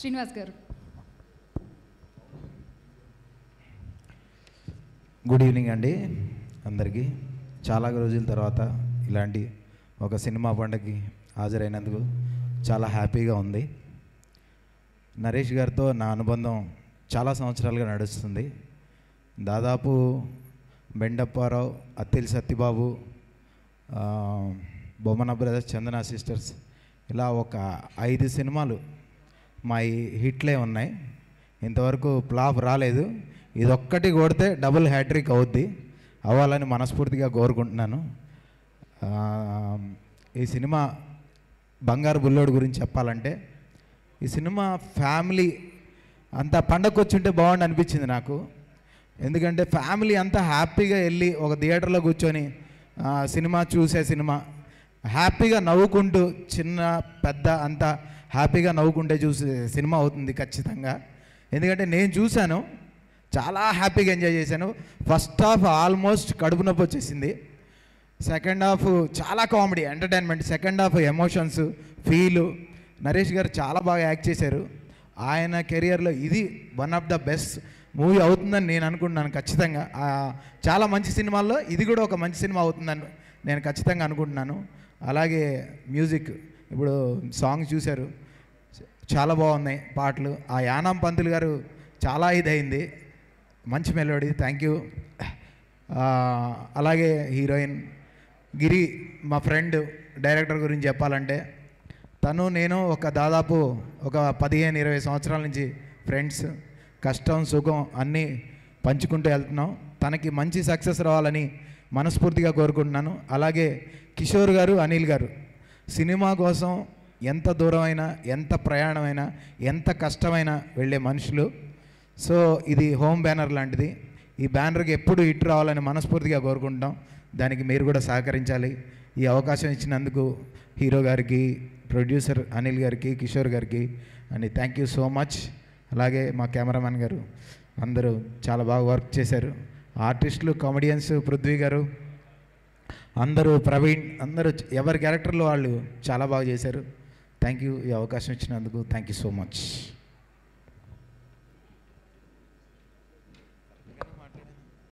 శ్రీనివాస్ గారు good evening అండి అందరికీ చాలా రోజుల తర్వాత ఇలాంటి ఒక సినిమా పండగకి హాజరైనందుకు చాలా హ్యాపీగా ఉంది నరేష్ గారితో నా అనుబంధం చాలా సంవత్సరాలుగా నడుస్తుంది దాదాపు బెండప్పారావు అత్తిల్ సత్యబాబు బొమ్మన బ్రదర్స్ చందన సిస్టర్స్ ఇలా ఒక ఐదు సినిమాలు మా హిట్లే ఉన్నాయి ఇంతవరకు ప్లాఫ్ రాలేదు ఇది ఒక్కటి కొడితే డబుల్ హ్యాట్రిక్ అవుద్ది అవ్వాలని మనస్ఫూర్తిగా కోరుకుంటున్నాను ఈ సినిమా బంగారు బుల్లోడు గురించి చెప్పాలంటే ఈ సినిమా ఫ్యామిలీ అంతా పండగ వచ్చుంటే బాగుండి అనిపించింది నాకు ఎందుకంటే ఫ్యామిలీ అంతా హ్యాపీగా వెళ్ళి ఒక థియేటర్లో కూర్చొని సినిమా చూసే సినిమా హ్యాపీగా నవ్వుకుంటూ చిన్న పెద్ద అంతా హ్యాపీగా నవ్వుకుంటే చూసి సినిమా అవుతుంది ఖచ్చితంగా ఎందుకంటే నేను చూశాను చాలా హ్యాపీగా ఎంజాయ్ చేశాను ఫస్ట్ హాఫ్ ఆల్మోస్ట్ కడుపు నొప్పి వచ్చేసింది సెకండ్ హాఫ్ చాలా comedy entertainment second half emotions feel Naresh garu చాలా బాగా యాక్ట్ చేశారు ఆయన కెరియర్లో ఇది one of the best movie అవుతుందని నేను అనుకుంటున్నాను ఖచ్చితంగా చాలా మంచి సినిమాల్లో ఇది కూడా ఒక మంచి సినిమా అవుతుందని నేను ఖచ్చితంగా అనుకుంటున్నాను అలాగే మ్యూజిక్ ఇప్పుడు సాంగ్స్ చూశారు చాలా బాగున్నాయి పాటలు ఆ యానాం పంతులు గారు చాలా ఇదైంది మంచి మెలోడీ థ్యాంక్ యూ అలాగే హీరోయిన్ గిరి మా ఫ్రెండ్ డైరెక్టర్ గురించి చెప్పాలంటే తను నేను ఒక దాదాపు ఒక పదిహేను ఇరవై సంవత్సరాల నుంచి ఫ్రెండ్స్ కష్టం సుఖం అన్నీ పంచుకుంటూ వెళ్తున్నాం తనకి మంచి సక్సెస్ రావాలని మనస్ఫూర్తిగా కోరుకుంటున్నాను అలాగే కిషోర్ గారు అనిల్ గారు సినిమా కోసం ఎంత దూరమైనా ఎంత ప్రయాణమైనా ఎంత కష్టమైనా వెళ్ళే మనుషులు సో ఇది హోమ్ బ్యానర్ లాంటిది ఈ బ్యానర్కి ఎప్పుడు హిట్ రావాలని మనస్ఫూర్తిగా కోరుకుంటాం దానికి మీరు కూడా సహకరించాలి ఈ అవకాశం ఇచ్చినందుకు హీరో గారికి ప్రొడ్యూసర్ అనిల్ గారికి కిషోర్ గారికి అని థ్యాంక్ యూ సో మచ్ అలాగే మా కెమెరామెన్ గారు అందరూ చాలా బాగా వర్క్ చేశారు ఆర్టిస్టులు కామెడియన్స్ పృథ్వీ గారు అందరూ ప్రవీణ్ అందరూ ఎవరి క్యారెక్టర్లో వాళ్ళు చాలా బాగా చేశారు థ్యాంక్ యూ ఈ అవకాశం ఇచ్చినందుకు థ్యాంక్ యూ సో మచ్